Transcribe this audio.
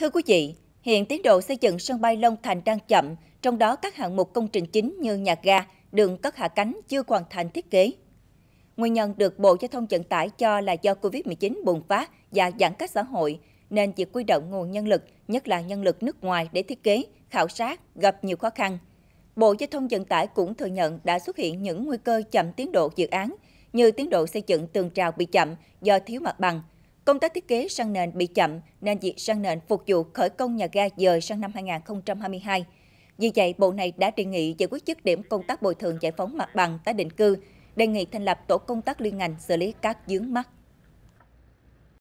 Thưa quý vị, hiện tiến độ xây dựng sân bay Long Thành đang chậm, trong đó các hạng mục công trình chính như nhà ga, đường cất hạ cánh chưa hoàn thành thiết kế. Nguyên nhân được Bộ Giao thông Vận tải cho là do Covid-19 bùng phát và giãn cách xã hội, nên việc quy động nguồn nhân lực, nhất là nhân lực nước ngoài để thiết kế, khảo sát gặp nhiều khó khăn. Bộ Giao thông Vận tải cũng thừa nhận đã xuất hiện những nguy cơ chậm tiến độ dự án, như tiến độ xây dựng tường rào bị chậm do thiếu mặt bằng, Công tác thiết kế sang nền bị chậm nên việc sang nền phục vụ khởi công nhà ga dời sang năm 2022. Vì vậy, Bộ này đã đề nghị giải quyết chức điểm công tác bồi thường giải phóng mặt bằng tái định cư, đề nghị thành lập tổ công tác liên ngành xử lý các dướng mắt.